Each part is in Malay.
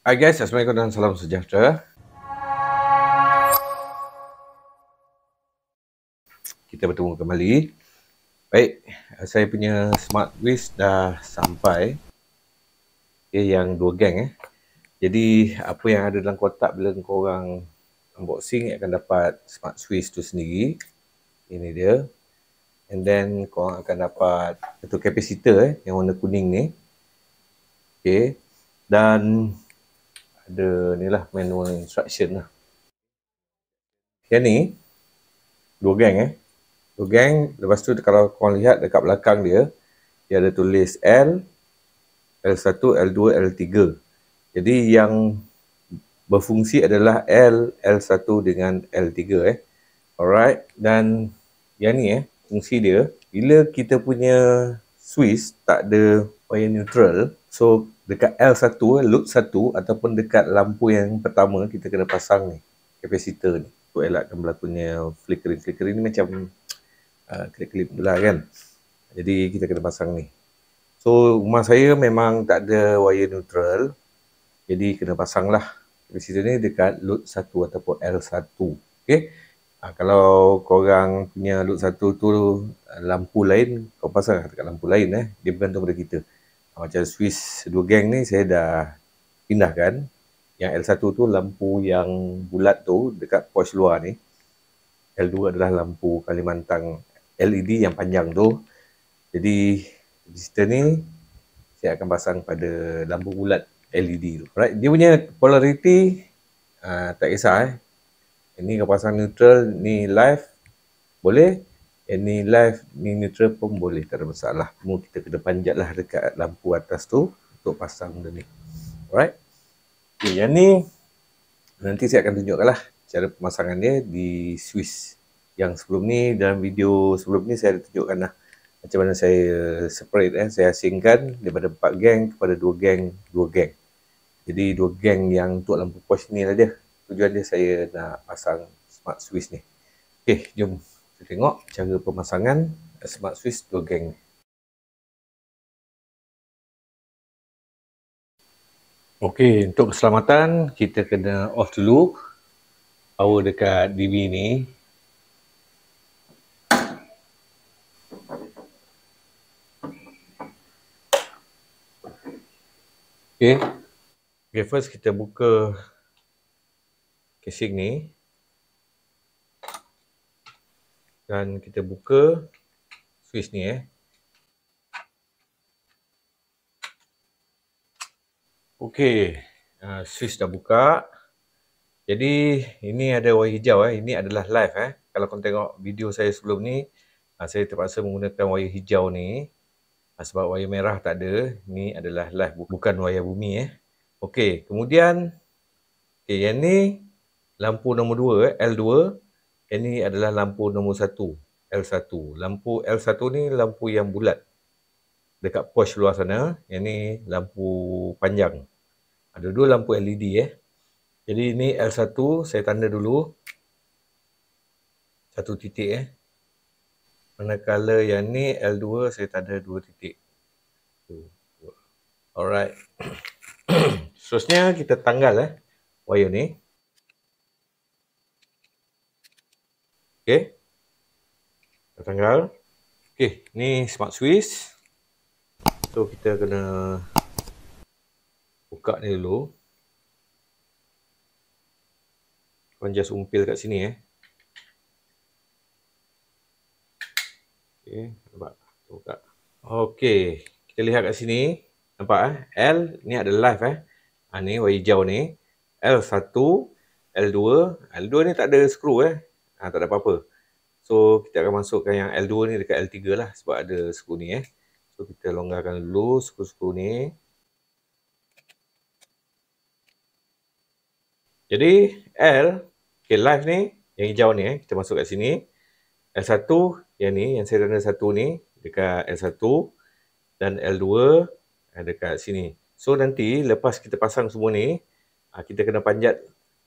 Hai guys, Assalamualaikum dan salam sejahtera. Kita bertemu kembali. Baik, saya punya smart wish dah sampai. Okay, yang dua geng eh. Jadi, apa yang ada dalam kotak bila korang unboxing akan dapat smart Swiss tu sendiri. Ini dia. And then, korang akan dapat satu kapasitor eh, yang warna kuning ni. Okay. Dan, ada ni lah manual instruction lah. Yang ni, dua gang eh. Dua gang, lepas tu kalau korang lihat dekat belakang dia, dia ada tulis L, L1, L2, L3. Jadi yang berfungsi adalah L, L1 dengan L3 eh. Alright, dan yang ni eh, fungsi dia, bila kita punya Swiss tak ada wire neutral, so dekat L1 eh, load 1 ataupun dekat lampu yang pertama kita kena pasang ni kapasitor ni untuk elakkan berlakunya flickering flickering ni macam uh, ah, klip lah kan jadi kita kena pasang ni so rumah saya memang tak ada wire neutral jadi kena pasang lah kapasitor ni dekat load 1 ataupun L1 ok ha, ah, kalau korang punya load satu tu lampu lain kau pasang lah dekat lampu lain eh dia bergantung pada kita macam Swiss dua geng ni saya dah pindahkan yang L1 tu lampu yang bulat tu dekat pos luar ni L2 adalah lampu Kalimantan LED yang panjang tu jadi resistor ni saya akan pasang pada lampu bulat LED tu right? dia punya polarity uh, ah, tak kisah eh ini kau pasang neutral ni live boleh Any live ni neutral pun boleh tak ada masalah. Cuma kita kena panjatlah dekat lampu atas tu untuk pasang benda ni. Alright. Okay, yang ni nanti saya akan tunjukkan lah cara pemasangan dia di Swiss. Yang sebelum ni dalam video sebelum ni saya ada lah macam mana saya separate eh saya asingkan daripada 4 gang kepada dua gang, dua gang. Jadi dua gang yang untuk lampu posh ni lah dia. Tujuan dia saya nak pasang smart Swiss ni. Okay, jom kita tengok cara pemasangan smart switch dual gang ni. Okey, untuk keselamatan kita kena off dulu power dekat DB ni. Okey. Okay, first kita buka casing ni. dan kita buka switch ni eh okey uh, switch dah buka jadi ini ada warna hijau eh ini adalah live eh kalau kau tengok video saya sebelum ni uh, saya terpaksa menggunakan warna hijau ni uh, sebab warna merah tak ada Ini adalah live bukan warna bumi eh okey kemudian okey yang ni lampu nombor 2 eh L2 ini adalah lampu nombor satu, L1. Lampu L1 ni lampu yang bulat. Dekat porch luar sana, yang ni lampu panjang. Ada dua lampu LED eh. Jadi ini L1, saya tanda dulu. Satu titik eh. Manakala yang ni L2, saya tanda dua titik. Alright. Seterusnya kita tanggal eh, wire ni. Okey. Dah tanggal. Okey, ni smart switch. So kita kena buka ni dulu. Kan just umpil kat sini eh. Okey, nampak. Buka. Okey, kita lihat kat sini. Nampak eh? L ni ada live eh. Ha, ni warna hijau ni. L1, L2. L2 ni tak ada skru eh. Ha, tak ada apa-apa. So kita akan masukkan yang L2 ni dekat L3 lah sebab ada skru ni eh. So kita longgarkan dulu skru-skru ni. Jadi L, okay, live ni yang hijau ni eh, kita masuk kat sini. L1 yang ni, yang saya tanda satu ni dekat L1 dan L2 eh, dekat sini. So nanti lepas kita pasang semua ni, ah, kita kena panjat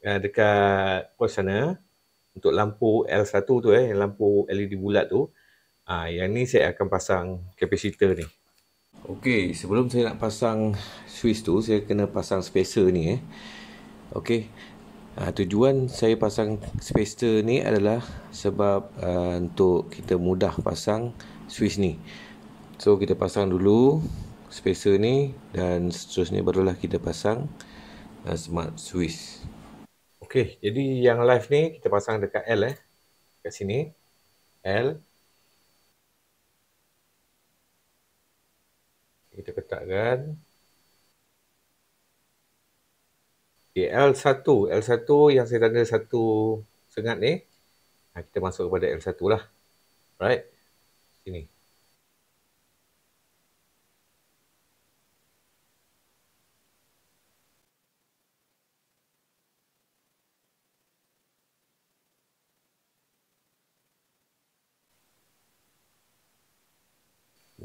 eh, dekat kos sana untuk lampu L1 tu eh yang lampu LED bulat tu ah yang ni saya akan pasang kapasitor ni okey sebelum saya nak pasang switch tu saya kena pasang spacer ni eh okey Ha, tujuan saya pasang spacer ni adalah sebab uh, untuk kita mudah pasang switch ni so kita pasang dulu spacer ni dan seterusnya barulah kita pasang uh, smart switch Okey, jadi yang live ni kita pasang dekat L eh. Dekat sini. L. Kita ketakkan. Okay, L1. L1 yang saya tanda satu sengat ni. Nah, ha, kita masuk kepada L1 lah. Right. Sini.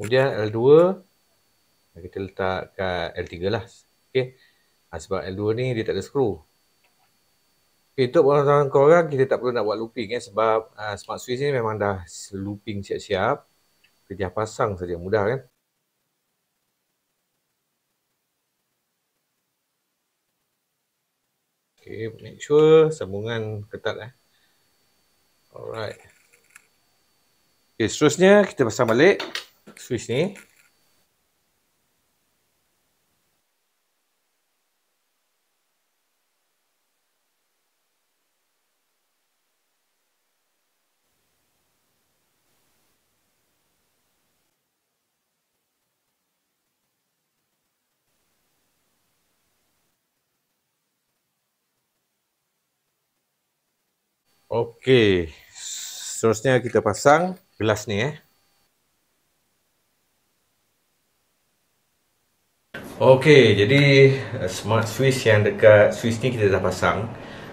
Kemudian L2 kita letak kat L3 lah. Okey. Ha, sebab L2 ni dia tak ada skru. Okay, untuk orang-orang korang kita tak perlu nak buat looping eh sebab uh, smart switch ni memang dah looping siap-siap. Kerja pasang saja mudah kan. Okay, make sure sambungan ketat eh. Alright. Okay, seterusnya kita pasang balik switch ni Okey. Seterusnya kita pasang gelas ni eh. Okey, jadi uh, smart switch yang dekat switch ni kita dah pasang.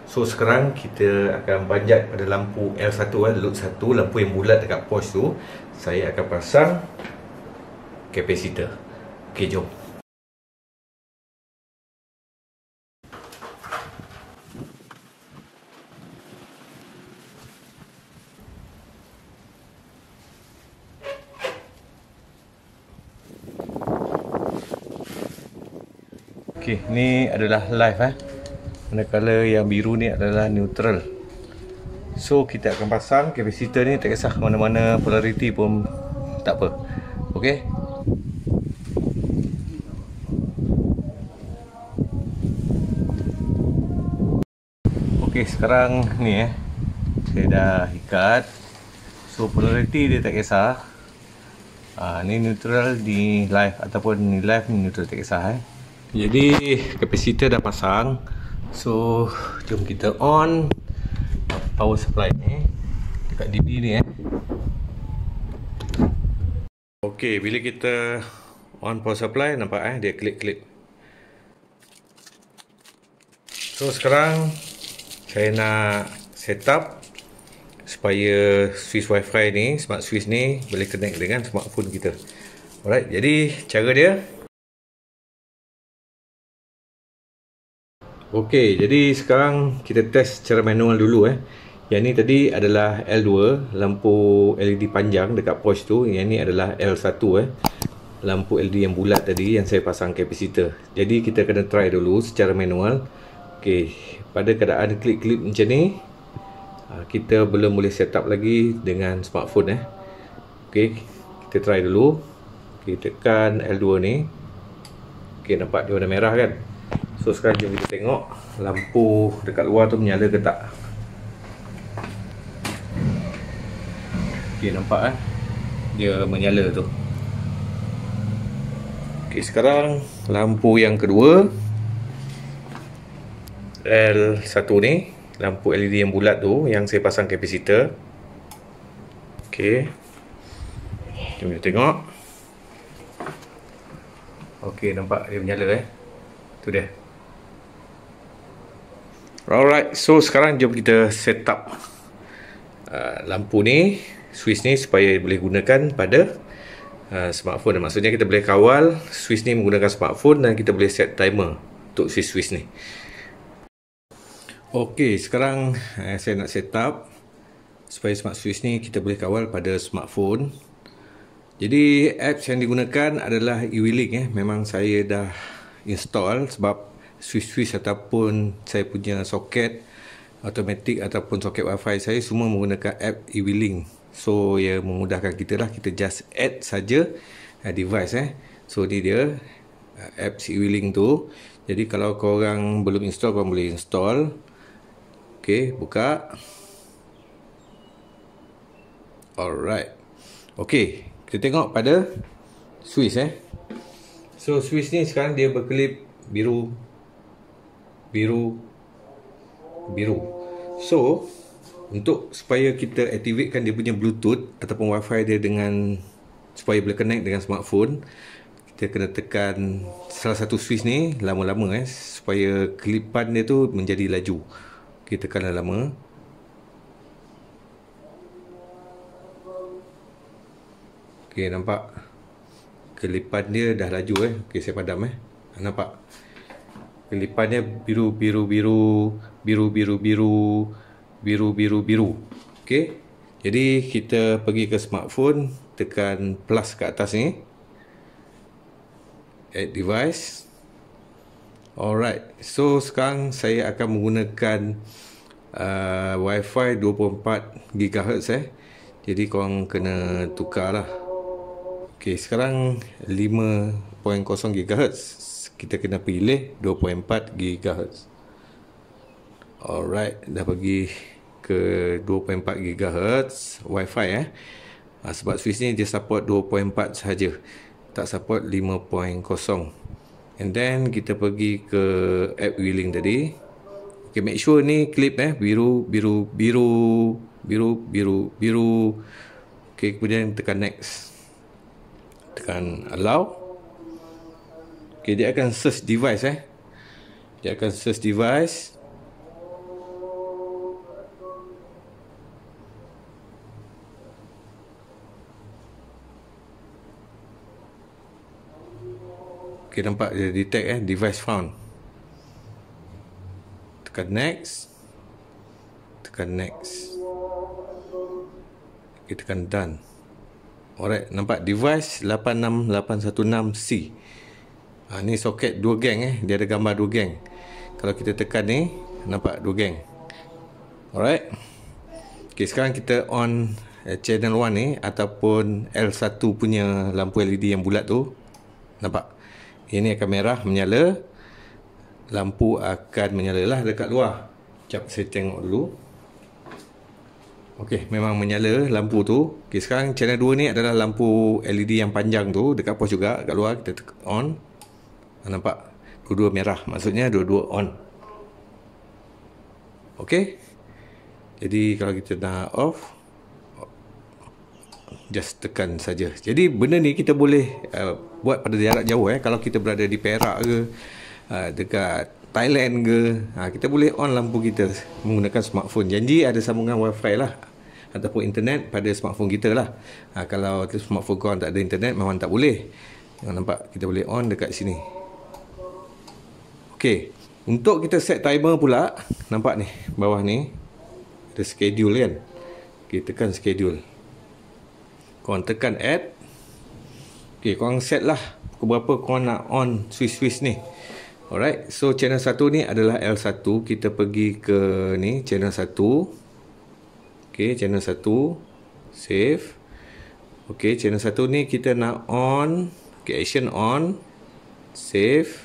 So sekarang kita akan panjat pada lampu L1 eh, load 1, lampu yang bulat dekat pos tu. Saya akan pasang kapasitor. Okey, jom. ni adalah live eh. Manakala yang biru ni adalah neutral. So kita akan pasang kapasitor ni tak kisah mana-mana polarity pun tak apa. Okey. Okey, sekarang ni eh saya dah ikat. So polarity dia tak kisah. Ah uh, ni neutral di live ataupun ni live ni neutral tak kisah eh jadi kapasitor dah pasang so jom kita on power supply ni dekat DB ni eh ok bila kita on power supply nampak eh dia klik-klik so sekarang saya nak set up supaya Swiss wifi ni smart Swiss ni boleh connect dengan smartphone kita alright jadi cara dia Ok, jadi sekarang kita test secara manual dulu eh Yang ni tadi adalah L2 Lampu LED panjang dekat pos tu Yang ni adalah L1 eh Lampu LED yang bulat tadi yang saya pasang kapasitor Jadi kita kena try dulu secara manual Ok, pada keadaan klik-klik macam ni ah, Kita belum boleh set up lagi dengan smartphone eh Ok, kita try dulu Kita tekan L2 ni Ok, nampak dia warna merah kan So sekarang jom kita tengok Lampu dekat luar tu menyala ke tak Ok nampak kan Dia menyala tu Ok sekarang Lampu yang kedua L1 ni Lampu LED yang bulat tu Yang saya pasang kapasitor Ok Jom kita tengok Ok nampak dia menyala eh Tu dia Alright, so sekarang jom kita set up uh, lampu ni, switch ni supaya boleh gunakan pada uh, smartphone. Maksudnya kita boleh kawal switch ni menggunakan smartphone dan kita boleh set timer untuk switch switch ni. Okay, sekarang uh, saya nak set up supaya smart switch ni kita boleh kawal pada smartphone. Jadi apps yang digunakan adalah e-wheeling eh. Memang saya dah install sebab switch-switch ataupun saya punya soket automatic ataupun soket wifi saya semua menggunakan app e so ia ya, memudahkan kita lah kita just add saja uh, device eh so ni dia uh, app e tu jadi kalau kau orang belum install kau boleh install ok buka alright ok kita tengok pada Swiss eh so Swiss ni sekarang dia berkelip biru biru biru so untuk supaya kita activatekan dia punya bluetooth ataupun wifi dia dengan supaya boleh connect dengan smartphone kita kena tekan salah satu switch ni lama-lama eh supaya kelipan dia tu menjadi laju kita tekan lama ok nampak kelipan dia dah laju eh ok saya padam eh nampak kelipannya biru biru biru biru biru biru biru biru biru okey jadi kita pergi ke smartphone tekan plus ke atas ni add device alright so sekarang saya akan menggunakan uh, wifi 24 GHz eh jadi korang kena tukarlah okey sekarang 5.0 GHz kita kena pilih 2.4 GHz. Alright, dah pergi ke 2.4 GHz Wi-Fi eh. Ah, sebab switch ni dia support 2.4 sahaja. Tak support 5.0. And then kita pergi ke app wheeling tadi. Okay, make sure ni clip eh biru biru biru biru biru biru. Okay, kemudian tekan next. Tekan allow. Okay, dia akan search device eh. Dia akan search device. Okay, nampak dia detect eh. Device found. Tekan next. Tekan next. Kita okay, tekan done. Alright, nampak device 86816C. Ha, ni soket dua geng eh. Dia ada gambar dua geng. Kalau kita tekan ni, nampak dua geng. Alright. Okay, sekarang kita on eh, channel 1 ni eh, ataupun L1 punya lampu LED yang bulat tu. Nampak? Ini akan merah menyala. Lampu akan menyala lah dekat luar. Sekejap saya tengok dulu. Okey, memang menyala lampu tu. Okey, sekarang channel 2 ni adalah lampu LED yang panjang tu dekat pos juga dekat luar kita on. Ah, nampak? Dua-dua merah. Maksudnya dua-dua on. Okey? Jadi kalau kita nak off, just tekan saja. Jadi benda ni kita boleh uh, buat pada jarak jauh. Eh. Kalau kita berada di Perak ke, uh, dekat Thailand ke, uh, kita boleh on lampu kita menggunakan smartphone. Janji ada sambungan wifi lah ataupun internet pada smartphone kita lah. Uh, kalau smartphone korang tak ada internet, memang tak boleh. Nampak? Kita boleh on dekat sini. Okey, untuk kita set timer pula, nampak ni bawah ni ada schedule kan. Kita tekan schedule. Korang tekan add. Okey, korang set lah pukul berapa korang nak on switch-switch ni. Alright, so channel 1 ni adalah L1. Kita pergi ke ni channel 1. Okey, channel 1 save. Okey, channel 1 ni kita nak on, okay, action on save.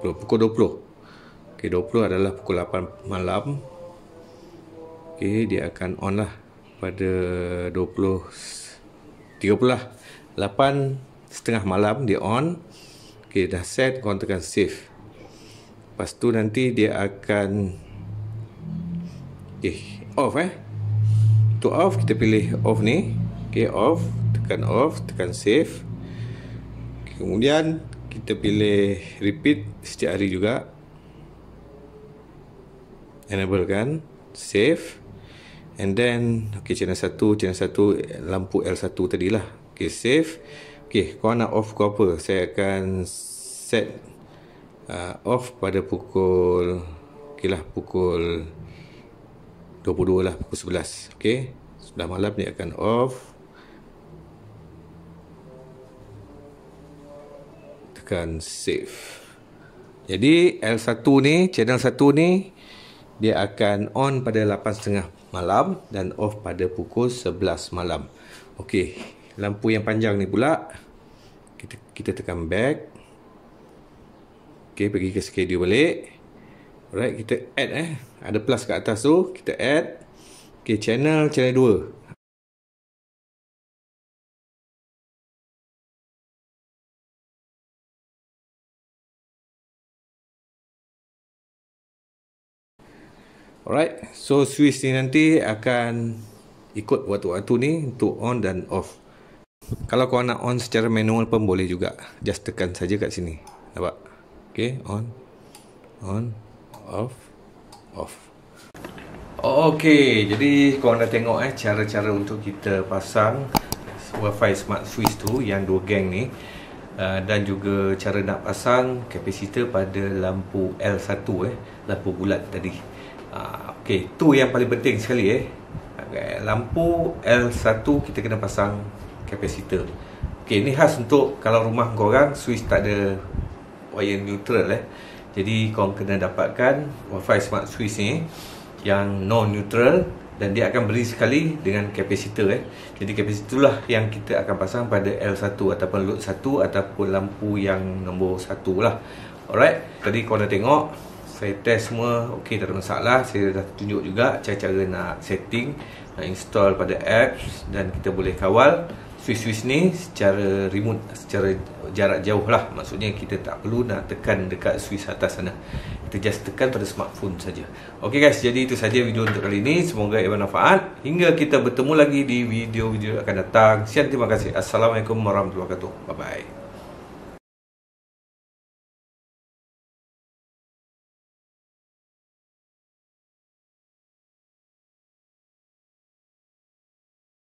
20, pukul 20. Okey, 20 adalah pukul 8 malam. Okay, dia akan on lah pada 20 30 8 setengah malam dia on. Okey, dah set, kau tekan save. Lepas tu nanti dia akan eh off eh. To off kita pilih off ni. Okey, off, tekan off, tekan save. Kemudian kita pilih repeat setiap hari juga enable kan save and then ok channel 1 channel 1 lampu L1 lah ok save ok korang nak off ke apa saya akan set uh, off pada pukul ok lah pukul 22 lah pukul 11 ok sudah malam ni akan off tekan save. Jadi L1 ni, channel 1 ni dia akan on pada 8.30 malam dan off pada pukul 11 malam. Okey, lampu yang panjang ni pula kita kita tekan back. Okey, pergi ke schedule balik. Alright, kita add eh. Ada plus kat atas tu, kita add. Okey, channel channel 2. Alright, so switch ni nanti akan ikut waktu-waktu ni untuk on dan off. Kalau kau nak on secara manual pun boleh juga. Just tekan saja kat sini. Nampak? Okay, on. On. Off. Off. Okay, jadi kau nak tengok eh cara-cara untuk kita pasang Wi-Fi Smart Switch tu yang dua gang ni. Uh, dan juga cara nak pasang kapasitor pada lampu L1 eh. Lampu bulat tadi. Ah, okey, tu yang paling penting sekali eh. Lampu L1 kita kena pasang kapasitor. Okey, ni khas untuk kalau rumah korang switch tak ada wire neutral eh. Jadi korang kena dapatkan wifi smart switch ni yang non neutral dan dia akan beri sekali dengan kapasitor eh. Jadi kapasitor lah yang kita akan pasang pada L1 ataupun load 1 ataupun lampu yang nombor 1 lah. Alright, tadi korang dah tengok saya test semua okey tak ada masalah saya dah tunjuk juga cara-cara nak setting nak install pada apps dan kita boleh kawal switch-switch ni secara remote secara jarak jauh lah maksudnya kita tak perlu nak tekan dekat switch atas sana kita just tekan pada smartphone saja. Okey guys, jadi itu saja video untuk kali ini. Semoga ia bermanfaat. Hingga kita bertemu lagi di video-video akan datang. Sian, terima kasih. Assalamualaikum warahmatullahi wabarakatuh. Bye-bye.